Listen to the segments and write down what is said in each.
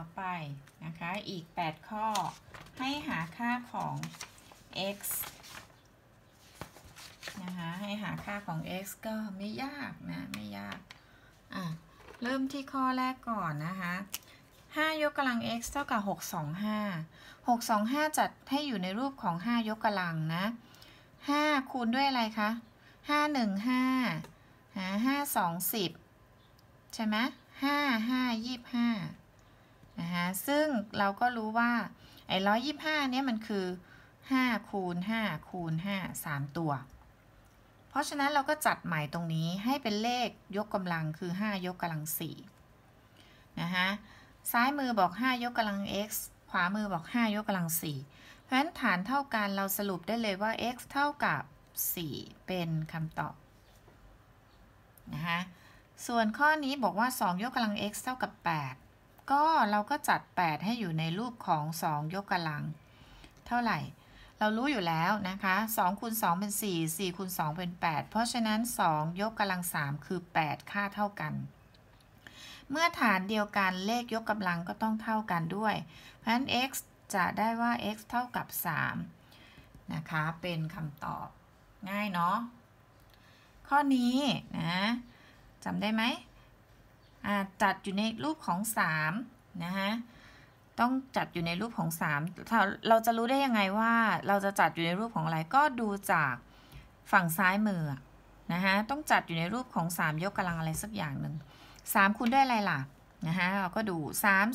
ต่อไป นะคะ อีก 8 ข้อให้หาค่าของ x นะคะ ให้หาค่าของ x ก็ไม่ยากนะ ไม่ยาก อ่ะเริ่มที่ข้อแรกก่อน นะคะ5ยกกำลัง x เท่ากับ 625 625 จัดให้อยู่ในรูปของ 5 ยกกำลัง นะ 5 คูณด้วยอะไรคะ 515 หา 5 2 10ใช่ไหม5 5 25ซึ่งเราก็รู้ว่า ไอ้ร้อยยี่ห้าเนี่ยมันคือห้าคูณห้าคูณห้าสามตัว เพราะฉะนั้นเราก็จัดใหม่ตรงนี้ให้เป็นเลขยกกำลังคือห้ายกกำลังสี่นะคะซ้ายมือบอกห้ายกกำลัง x ขวามือบอกห้ายกกำลังสี่เพราะฉะนั้นฐานเท่ากัน เราสรุปได้เลยว่า x เท่ากับ 4 เป็นคำตอบ นะคะส่วนข้อนี้บอกว่า 2 ยกกำลัง x เท่ากับ 8ก็เราก็จัด 8 ให้อยู่ในรูปของ 2 ยกกำลัง เท่าไหร่ เรารู้อยู่แล้วนะคะ2คูณ2เป็น 4 4คูณ2เป็น 8 เพราะฉะนั้น 2 ยกกำลัง3คือ 8 ค่าเท่ากัน เมื่อฐานเดียวกันเลขยกกำลังก็ต้องเท่ากันด้วย เพราะฉะนั้น x จะได้ว่า x เท่ากับ3นะคะเป็นคำตอบง่ายเนาะข้อนี้นะจำได้ไหมจัดอยู่ในรูปของ3นะฮะ ต้องจัดอยู่ในรูปของ3ถ้าเราจะรู้ได้ยังไงว่า เราจะจัดอยู่ในรูปของอะไรก็ดูจากฝั่งซ้ายมือนะฮะต้องจัดอยู่ในรูปของ3ยกกำลังอะไรสักอย่างหนึ่ง3คูณด้วยอะไรล่ะนะฮะเราก็ดู3 2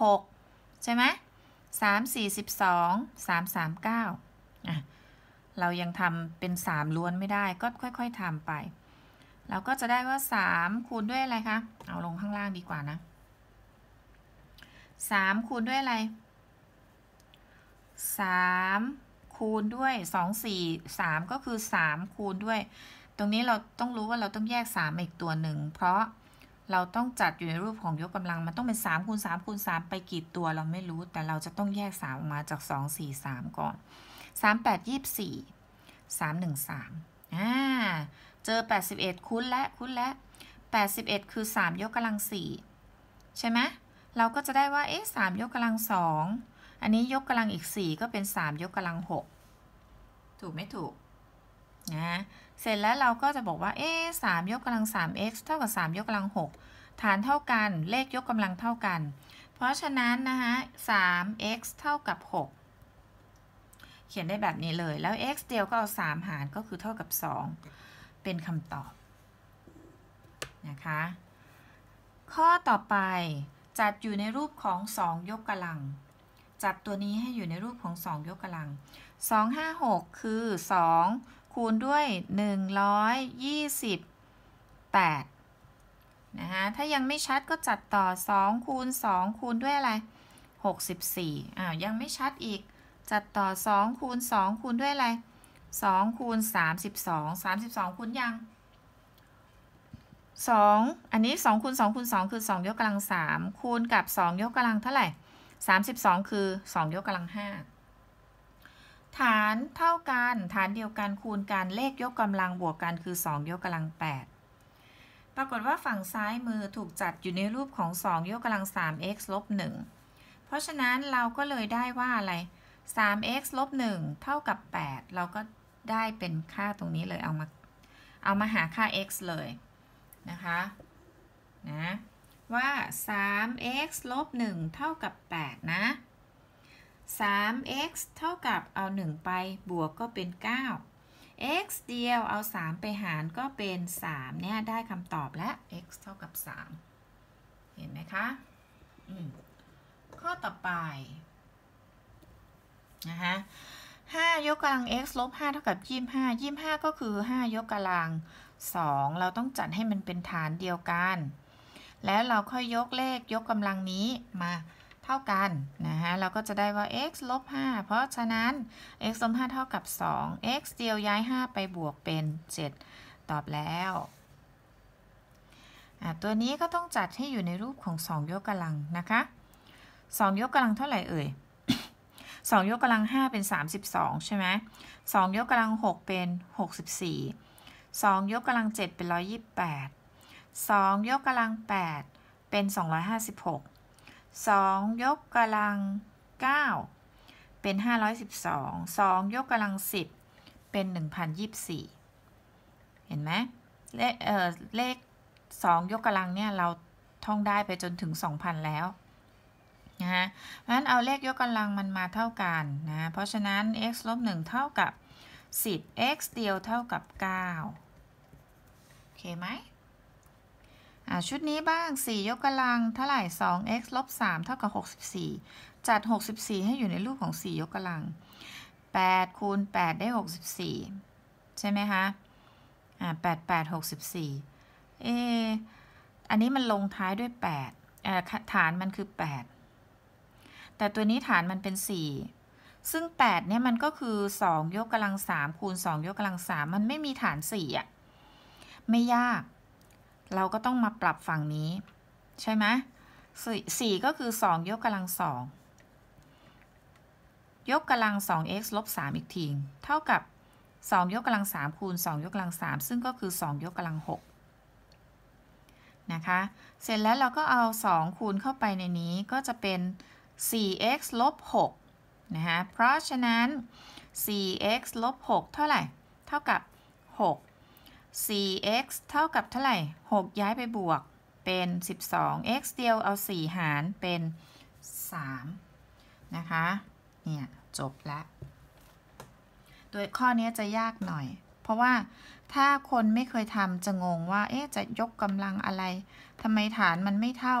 6ใช่ไหมสามสี่สิบสองสามสามเก้าเรายังทำเป็นสามล้วนไม่ได้ก็ค่อยๆทำไปเราก็จะได้ว่า 3 คูณด้วยอะไรคะ เอาลงข้างล่างดีกว่านะ3 คูณด้วยอะไร3คูณด้วย2 4 3 ก็คือ 3 คูณด้วย ตรงนี้เราต้องรู้ว่าเราต้องแยก 3อีกตัวหนึ่ง เพราะเราต้องจัดอยู่ในรูปของยกกำลัง มันต้องเป็น3คูณ3คูณ3ไปกี่ตัวเราไม่รู้ แต่เราจะต้องแยก 3 ออกมาจาก 2 4 3 ก่อน 3 8 24 3 1 3อ่าเจอ 81คุ้นและคุ้นและ 81 คือ 3 ยกกำลัง 4 ใช่ไหมเราก็จะได้ว่าเอ๊ะสามยกกำลังสองอันนี้ยกกำลังอีก 4 ก็เป็น 3 ยกกำลัง 6 ถูกไม่ถูกนะเสร็จแล้วเราก็จะบอกว่าเอ๊ะสามยกกำลัง 3x เท่ากับ3ยกกำลัง 6 ฐานเท่ากันเลขยกกำลังเท่ากัน เพราะฉะนั้นนะคะ3 x เท่ากับ6เขียนได้แบบนี้เลยแล้ว x เดียวก็เอา 3 หารก็คือเท่ากับ2เป็นคำตอบ นะคะ ข้อต่อไปจัดอยู่ในรูปของ 2 ยกกำลัง จัดตัวนี้ให้อยู่ในรูปของ 2 ยกกำลัง256 คือ 2 คูณด้วย 128นะคะถ้ายังไม่ชัดก็จัดต่อ2คูณ2คูณด้วยอะไร64อ้าวยังไม่ชัดอีกจัดต่อ2คูณ2คูณด้วยอะไรสองคูณสามสิบสองสามสิบสองคูณยังสองอันนี้สองคูณสองคูณสองคือสองยกกำลังสามคูณกับสองยกกำลังเท่าไหร่สามสิบสองคือสองยกกำลังห้าฐานเท่ากันฐานเดียวกันคูณกันเลขยกกำลังบวกกันคือ 2 ยกกำลัง 8 ปรากฏว่าฝั่งซ้ายมือถูกจัดอยู่ในรูปของ 2 ยกกำลัง 3x ลบ1เพราะฉะนั้นเราก็เลยได้ว่าอะไร 3x ลบ1เท่ากับ8เราก็ได้เป็นค่าตรงนี้เลยเอามาเอามาหาค่า x เลยนะคะนะว่า 3x ลบ 1 เท่ากับ 8 นะ 3x เท่ากับเอา 1 ไปบวกก็เป็น 9 x เดียวเอา 3 ไปหารก็เป็น 3 เนี่ยได้คำตอบและ x เท่ากับ 3 เห็นไหมคะข้อต่อไปนะคะ5ยกกำลัง x ลบ5เท่ากับ25 25ก็คือ 5 ยกกำลัง 2 เราต้องจัดให้มันเป็นฐานเดียวกัน แล้วเราค่อยยกเลขยกกำลังนี้มาเท่ากัน นะฮะเราก็จะได้ว่า x ลบ5เพราะฉะนั้น x ลบ5เท่ากับ2 x เดียวย้าย 5 ไปบวกเป็น 7 ตอบแล้วตัวนี้ก็ต้องจัดให้อยู่ในรูปของ 2 ยกกำลังนะคะ2ยกกำลังเท่าไหร่เอ่ย2 ยกกำลัง 5 เป็น 32 ใช่ไหม2ยกกำลัง 6 เป็น 64 2 ยกกำลัง 7 เป็น 128 2 ยกกำลัง 8 เป็น 256 2 ยกกำลัง 9 เป็น 512 2 ยกกำลัง 10 เป็น 1024 เห็นไหมเลขเองเลข 2 ยกกำลังเนี่ยเราท่องได้ไปจนถึง 2,000 แล้วนะฮะเพราะฉะนั้นเอาเลขยกกำลังมันมาเท่ากันนะเพราะฉะนั้น x ลบ 1 เท่ากับ10 x เดียวเท่ากับ 9 โอเคไหมชุดนี้บ้าง 4 ยกกำลังเท่าไหร่ 2x ลบ 3 เท่ากับ 64 จัด 64 ให้อยู่ในรูปของ 4 ยกกำลัง 8 คูณ 8 ได้ 64 ใช่ไหมคะอ่า 8 8 64เออันนี้มันลงท้ายด้วย8อ่าฐานมันคือ 8แต่ตัวนี้ฐานมันเป็น 4 ซึ่ง8เนี่ยมันก็คือ2 ยกกำลัง3คูณ2ยกกำลัง3มันไม่มีฐาน4อ่ะ ไม่ยาก เราก็ต้องมาปรับฝั่งนี้ ใช่ไหมสี่ก็คือ 2 ยกกำลัง2ยกกำลัง 2x ลบ3อีกทีเท่ากับ 2 ยกกำลัง3คูณ2ยกกำลัง3ซึ่งก็คือ 2 ยกกำลัง6นะคะ เสร็จแล้วเราก็เอา 2 คูณเข้าไปในนี้ก็จะเป็น 4x ลบ6นะฮะ เพราะฉะนั้น 4x ลบ 6 เท่าไหร่ เท่ากับ 6 4x เท่ากับเท่าไหร่ 6 ย้ายไปบวก เป็น 12x เดียวเอา 4 หารเป็น 3 นะคะ เนี่ย จบละ โดยข้อนี้จะยากหน่อย เพราะว่า ถ้าคนไม่เคยทำจะงงว่า เอ๊ะ จะยกกำลังอะไร ทำไมฐานมันไม่เท่า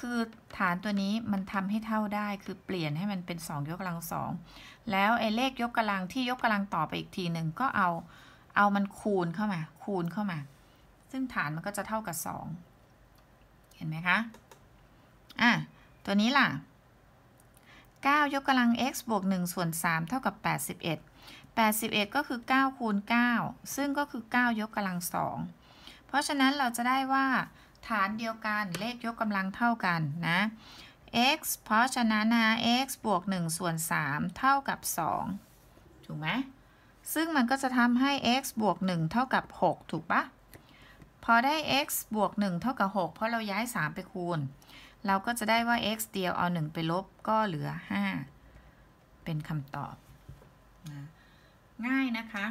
คือฐานตัวนี้มันทำให้เท่าได้คือเปลี่ยนให้มันเป็น 2 ยกกำลังสองแล้ว ไอ้เลขยกกำลังที่ยกกำลังต่อไปอีกทีหนึ่งก็เอาเอามันคูณเข้ามา คูณเข้ามา ซึ่งฐานมันก็จะเท่ากับ 2 เห็นไหมคะอ่ะ ตัวนี้ล่ะ 9 ยกกำลัง x บวก 1 ส่วน3เท่ากับ 81 81 ก็คือ 9 คูณ9ซึ่งก็คือ 9 ยกกำลัง 2 เพราะฉะนั้นเราจะได้ว่าฐานเดียวกันเลขยกกำลังเท่ากันนะ x เพราะฉะนั้นนะ x บวก 1 ส่วน 3 เท่ากับ2ถูกไหมซึ่งมันก็จะทำให้ x บวก 1 เท่ากับ 6 ถูกปะพอได้ x บวก 1 เท่ากับ 6 เพราะเราย้าย 3 ไปคูณ เราก็จะได้ว่า x เดียวเอา 1 ไปลบก็เหลือ 5 เป็นคำตอบนะง่ายนะคะ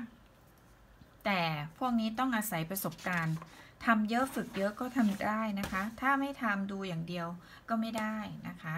แต่พวกนี้ต้องอาศัยประสบการณ์ทำเยอะฝึกเยอะก็ทำได้นะคะ ถ้าไม่ทำดูอย่างเดียวก็ไม่ได้นะคะ